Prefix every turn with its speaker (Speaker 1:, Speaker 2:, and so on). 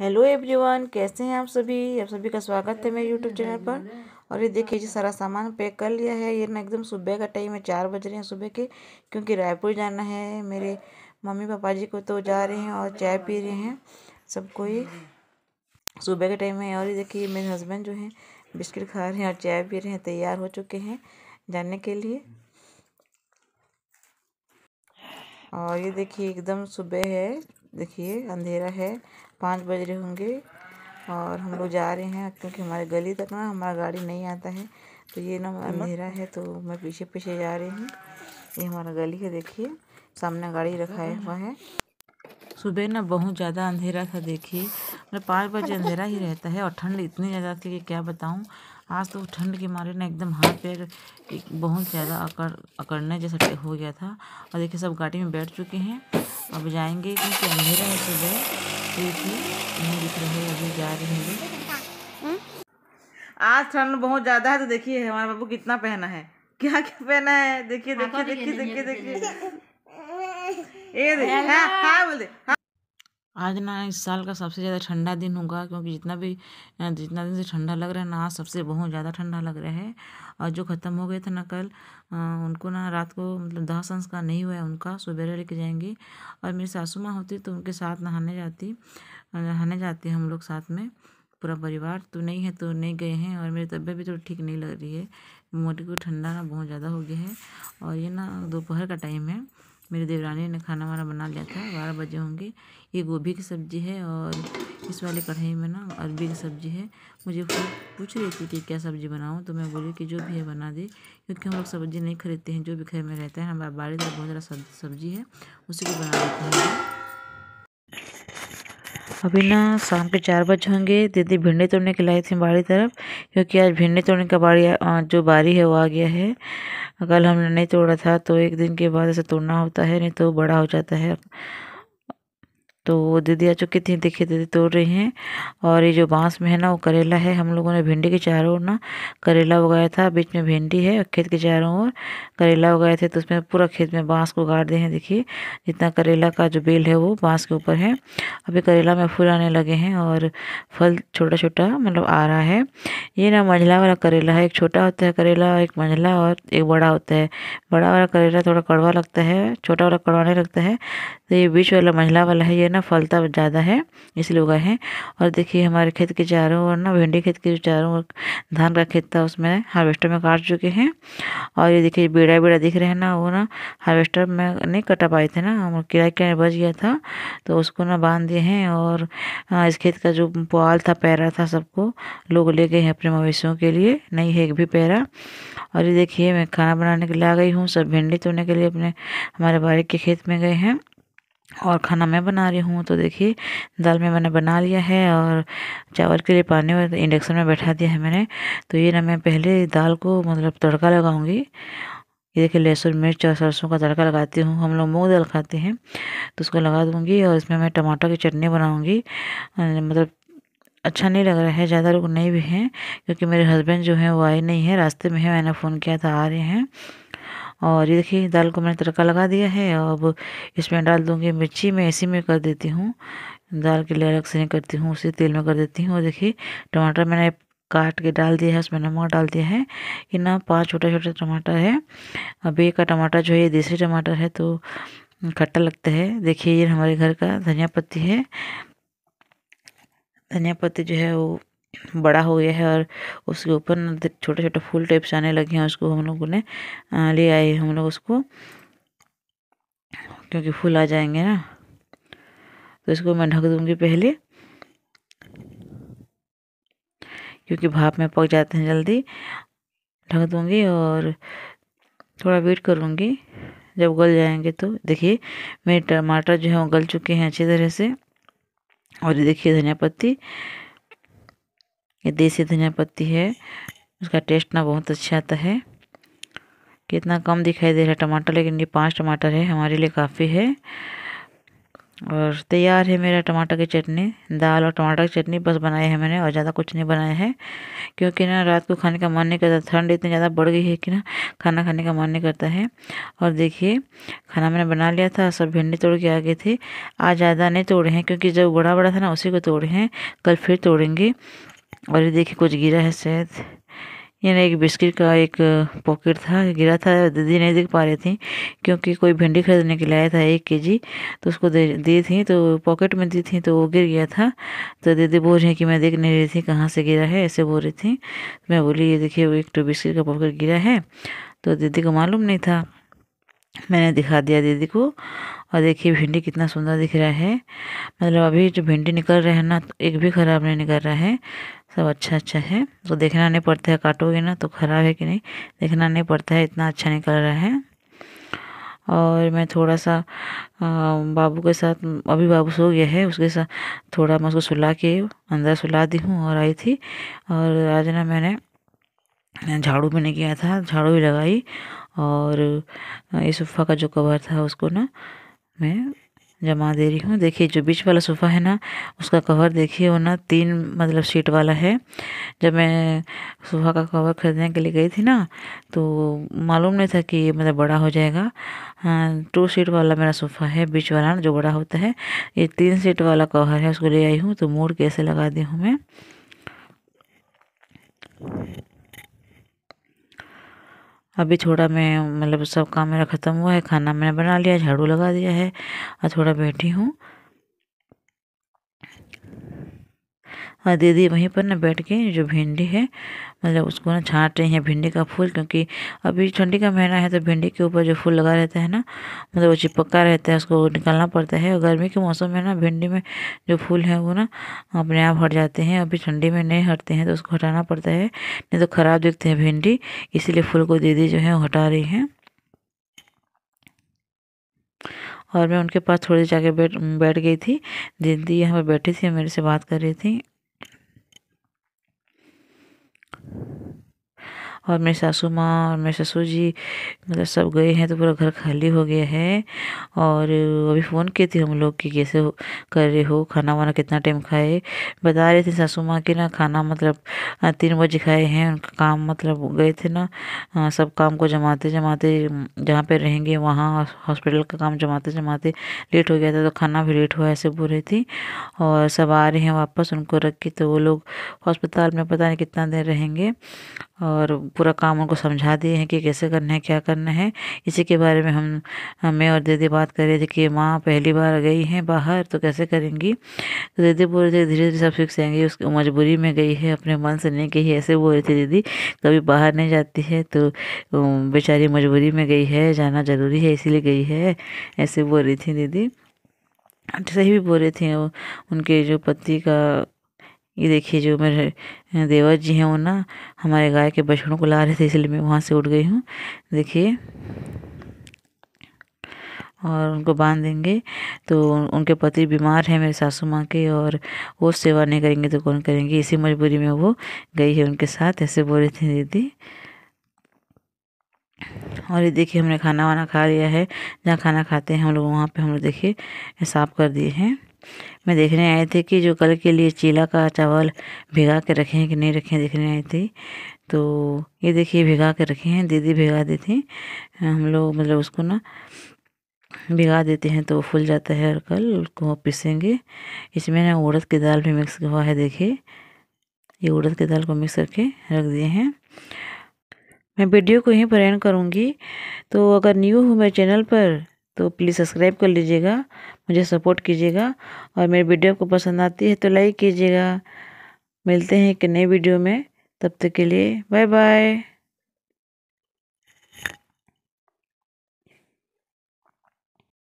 Speaker 1: Hello everyone कैसे हैं आप सभी आप सभी का स्वागत है मेरे यूट्यूब चैनल पर और ये देखिए जी सारा सामान पैक कर लिया है ये ना एकदम सुबह का टाइम है चार बज रहे हैं सुबह के क्योंकि रायपुर जाना है मेरे मम्मी पापा जी को तो जा रहे हैं और चाय पी रहे हैं सबको कोई सुबह के टाइम है और ये देखिए मेरे हस्बैंड जो हैं बिस्किट खा रहे हैं और चाय पी रहे हैं तैयार हो चुके हैं जाने के लिए और ये देखिए एकदम सुबह है देखिए अंधेरा है पाँच बज रहे होंगे और हम लोग जा रहे हैं क्योंकि हमारे गली तक ना हमारा गाड़ी नहीं आता है तो ये ना हम्म। अंधेरा है तो मैं पीछे पीछे जा रही हूँ ये हमारा गली है देखिए सामने गाड़ी रखा हुआ है सुबह ना बहुत ज़्यादा अंधेरा था देखिए मतलब पाँच बजे अंधेरा ही रहता है और ठंड इतनी ज़्यादा थी कि क्या बताऊँ आज तो ठंड के मारे ना एकदम हाथ पैर बहुत ज़्यादा अकड़ अकड़ने जैसा हो गया था और देखिए सब गाड़ी में बैठ चुके हैं अब जाएंगे क्योंकि अंधेरा है सुबह तो क्योंकि तो नहीं दिख रहे अभी जा रहे हैं आज ठंड बहुत ज़्यादा है तो देखिए हमारे बाबू कितना पहना है क्या क्या पहना है देखिए देखिए हाँ, देखिए देखिए देखिए ये देखिए हाँ हाँ बोल दे हाँ आज ना इस साल का सबसे ज़्यादा ठंडा दिन होगा क्योंकि जितना भी जितना दिन से ठंडा लग रहा है ना आज सबसे बहुत ज़्यादा ठंडा लग रहा है और जो ख़त्म हो गए थे ना कल उनको ना रात को मतलब दाह संस्कार नहीं हुआ है उनका सबेरे लेके जाएंगे और मेरी सासू माँ होती तो उनके साथ नहाने जाती नहाने जाते हम लोग साथ में पूरा परिवार तो नहीं है तो नहीं गए हैं और मेरी तबीयत भी थोड़ी तो ठीक नहीं लग रही है मोटी को ठंडा ना बहुत ज़्यादा हो गया है और ये ना दोपहर का टाइम है मेरी देवरानी ने खाना वाना बना लिया था बारह बजे होंगे ये गोभी की सब्ज़ी है और इस वाले कढ़ाई में ना अरबी की सब्ज़ी है मुझे पूछ रही थी कि क्या सब्ज़ी बनाऊँ तो मैं बोली कि जो भी है बना दे क्योंकि हम लोग सब्ज़ी नहीं खरीदते हैं जो भी घर में रहता है हमारे बारिश में बहुत ज़्यादा सब्ज़ी है उसी को बना देते हैं अभी ना शाम के चार बज होंगे दीदी भिंडी तोड़ने के लाई थी बाड़ी तरफ क्योंकि आज भिंडी तोड़ने का बाड़ी जो बारी है वो आ गया है कल हमने नहीं तोड़ा था तो एक दिन के बाद ऐसे तोड़ना होता है नहीं तो बड़ा हो जाता है तो दीदी आ चुकी थी देखिए दीदी तोड़ रही हैं और ये जो बांस में है ना वो करेला है हम लोगों ने भिंडी के चारों ओर ना करेला उगाया था बीच में भिंडी है खेत के चारों ओर करेला उगाए थे तो उसमें पूरा खेत में बांस को गाड़ दिए हैं देखिए जितना करेला का जो बेल है वो बांस के ऊपर है अभी करेला में फूल आने लगे हैं और फल छोटा छोटा मतलब आ रहा है ये ना मंझला वाला करेला है एक छोटा होता है करेला एक मंझला और एक बड़ा होता है बड़ा वाला करेला थोड़ा कड़वा लगता है छोटा वाला कड़वाने लगता है तो ये बीच वाला मंझला वाला है ये ना फलता ज़्यादा है इसलिए उगाए हैं और देखिए हमारे खेत के चारों ओर ना भिंडी खेत के चारों ओर धान का खेत था उसमें हार्वेस्टर में काट चुके हैं और ये देखिए बेड़ा बेड़ा दिख रहे हैं ना वो ना हार्वेस्टर में नहीं कटा पाए थे ना हम किराए किराए बच गया था तो उसको ना बांध दिए हैं और इस खेत का जो पुआल था पैरा था सबको लोग ले गए हैं अपने मवेशियों के लिए नहीं है एक भी पैरा और ये देखिए मैं खाना बनाने के लिए आ गई हूँ सब भिंडी तोड़ने के लिए अपने हमारे बारिक के खेत में गए हैं और खाना मैं बना रही हूँ तो देखिए दाल में मैंने बना लिया है और चावल के लिए पानी और इंडक्शन में बैठा दिया है मैंने तो ये ना मैं पहले दाल को मतलब तड़का लगाऊंगी ये देखिए लहसुन मिर्च और सरसों का तड़का लगाती हूँ हम लोग मूँग दाल खाते हैं तो उसको लगा दूँगी और इसमें मैं टमाटर की चटनी बनाऊँगी मतलब अच्छा नहीं लग रहा है ज़्यादा लोग नहीं भी हैं क्योंकि मेरे हस्बैंड जो हैं वो आए नहीं हैं रास्ते में हैं मैंने फ़ोन किया था आ रहे हैं और ये देखिए दाल को मैंने तड़का लगा दिया है अब इसमें डाल दूँगी मिर्ची मैं इसी में कर देती हूँ दाल के लिए अलग से नहीं करती हूँ उसी तेल में कर देती हूँ और देखिए टमाटर मैंने काट के डाल दिया है उसमें नमक डाल दिया है ये ना पाँच छोटा छोटा टमाटर है अब एक का टमाटर जो है ये देसी टमाटर है तो खट्टा लगता है देखिए ये हमारे घर का धनिया पत्ती है धनिया पत्ती जो है वो बड़ा हो गया है और उसके ऊपर ना छोटे छोटे फूल टाइप्स आने लगे हैं उसको हम लोगों ने ले आए हम लोग उसको क्योंकि फूल आ जाएंगे ना तो इसको मैं ढक दूंगी पहले क्योंकि भाप में पक जाते हैं जल्दी ढक दूंगी और थोड़ा वेट करूँगी जब गल जाएंगे तो देखिए मेरे टमाटर जो है वो गल चुके हैं अच्छी तरह से और देखिए धनिया पत्ती ये देसी धनिया पत्ती है उसका टेस्ट ना बहुत अच्छा आता है कितना कम दिखाई दे रहा है टमाटर लेकिन ये पांच टमाटर है हमारे लिए काफ़ी है और तैयार है मेरा टमाटर की चटनी दाल और टमाटर की चटनी बस बनाई है मैंने और ज़्यादा कुछ नहीं बनाया है क्योंकि ना रात को खाने का मन नहीं करता ठंड इतनी ज़्यादा बढ़ गई है कि ना खाना खाने का मन नहीं करता है और देखिए खाना मैंने बना लिया था सब भिंडी तोड़ के आ गए थे आज ज़्यादा नहीं तोड़े हैं क्योंकि जब बड़ा बड़ा था ना उसी को तोड़े हैं कल फिर तोड़ेंगे और ये देखिए कुछ गिरा है शायद ये ना एक बिस्किट का एक पॉकेट था गिरा था दीदी नहीं देख पा रही थी क्योंकि कोई भिंडी खरीदने के लिए आया था एक के जी तो उसको दे दी थी तो पॉकेट में दी थी तो वो गिर गया था तो दीदी बोल रही है कि मैं देख नहीं रही थी कहाँ से गिरा है ऐसे बोल रही थी तो मैं बोली ये देखिए वो एक तो बिस्किट का पॉकेट गिरा है तो दीदी को मालूम नहीं था मैंने दिखा दिया दीदी को और देखिए भिंडी कितना सुंदर दिख रहा है मतलब अभी जो भिंडी निकल रहा है ना तो एक भी ख़राब नहीं निकल रहा है सब अच्छा अच्छा है तो देखना नहीं पड़ता है काटोगे ना तो ख़राब है कि नहीं देखना नहीं पड़ता है इतना अच्छा निकल रहा है और मैं थोड़ा सा बाबू के साथ अभी बाबू सो गया है उसके साथ थोड़ा मैं उसको सुला के अंदर सुला दी हूँ और आई थी और आज ना मैंने झाड़ू भी नहीं किया था झाड़ू भी लगाई और ये सोफ़ा का जो कवर था उसको ना मैं जमा दे रही हूँ देखिए जो बीच वाला सोफ़ा है ना उसका कवर देखिए वो ना तीन मतलब सीट वाला है जब मैं सोफ़ा का कवर खरीदने के लिए गई थी ना तो मालूम नहीं था कि ये मतलब बड़ा हो जाएगा हाँ, टू सीट वाला मेरा सोफ़ा है बीच वाला ना जो बड़ा होता है ये तीन सीट वाला कवर है उसको ले आई हूँ तो मोड़ कैसे लगा दी हूँ मैं अभी थोड़ा मैं मतलब सब काम मेरा ख़त्म हुआ है खाना मैंने बना लिया झाड़ू लगा दिया है और थोड़ा बैठी हूँ और हाँ, दीदी वहीं पर ना बैठ के जो भिंडी है मतलब उसको ना छाट रही हैं भिंडी का फूल क्योंकि अभी ठंडी का महीना है तो भिंडी के ऊपर जो फूल लगा रहता है ना मतलब वो चिपका रहता है उसको निकालना पड़ता है और गर्मी के मौसम में ना भिंडी में जो फूल है वो ना अपने आप हट जाते हैं अभी ठंडी में नहीं हटते हैं तो उसको हटाना पड़ता है नहीं तो ख़राब दिखते हैं भिंडी इसीलिए फूल को दीदी जो है वो हटा रही हैं और मैं उनके पास थोड़ी जाके बैठ बैठ गई थी दीदी यहाँ पर बैठी थी मेरे से बात कर रही थी और मेरे सासू माँ और मेरे ससुर जी मतलब सब गए हैं तो पूरा घर खाली हो गया है और अभी फ़ोन किए थे हम लोग कि कैसे हो कर रहे हो खाना वाना कितना टाइम खाए बता रहे थे सासू माँ कि ना खाना मतलब तीन बजे खाए हैं उनका काम मतलब गए थे ना सब काम को जमाते जमाते जहाँ पर रहेंगे वहाँ हॉस्पिटल का काम जमाते जमाते लेट हो गया था तो खाना भी लेट हुआ ऐसे बोल रही थी और सब आ रहे हैं वापस उनको रख के तो वो लोग हॉस्पिटल में पता नहीं कितना देर रहेंगे और पूरा काम उनको समझा दिए हैं कि कैसे करना है क्या करना है इसी के बारे में हम हमें और दीदी बात कर रहे थे कि माँ पहली बार गई हैं बाहर तो कैसे करेंगी तो दीदी बोल रही थी धीरे धीरे सब सीख जाएंगी उसकी मजबूरी में गई है अपने मन से नहीं गई ऐसे बोल रही थी दीदी कभी बाहर नहीं जाती है तो बेचारी मजबूरी में गई है जाना ज़रूरी है इसीलिए गई है ऐसे बोल रही थी दीदी सही भी बोल रही थी उनके जो पति का ये देखिए जो मेरे देवर जी हैं वो ना हमारे गाय के बछड़ों को ला रहे थे इसलिए मैं वहाँ से उठ गई हूँ देखिए और उनको बांध देंगे तो उनके पति बीमार हैं मेरे सासू माँ के और वो सेवा नहीं करेंगे तो कौन करेंगे इसी मजबूरी में वो गई है उनके साथ ऐसे बोल रही थी दीदी और ये देखिए हमने खाना वाना खा लिया है जहाँ खाना खाते हैं हम लोग वहाँ पे हम लोग देखिए साफ़ कर दिए हैं मैं देखने आए थे कि जो कल के लिए चीला का चावल भिगा के रखे हैं कि नहीं रखे देखने आए थे तो ये देखिए भिगा के रखे हैं दीदी भिगा देती हम लोग मतलब उसको ना भिगा देते हैं तो फूल जाता है और कल उसको पीसेंगे इसमें ना उड़द की दाल भी मिक्स हुआ है देखिए ये उड़द की दाल को मिक्स करके रख दिए हैं मैं वीडियो को यहीं पर एंड करूँगी तो अगर न्यू हूँ मेरे चैनल पर तो प्लीज़ सब्सक्राइब कर लीजिएगा मुझे सपोर्ट कीजिएगा और मेरी वीडियो आपको पसंद आती है तो लाइक कीजिएगा मिलते हैं एक नए वीडियो में तब तक के लिए बाय बाय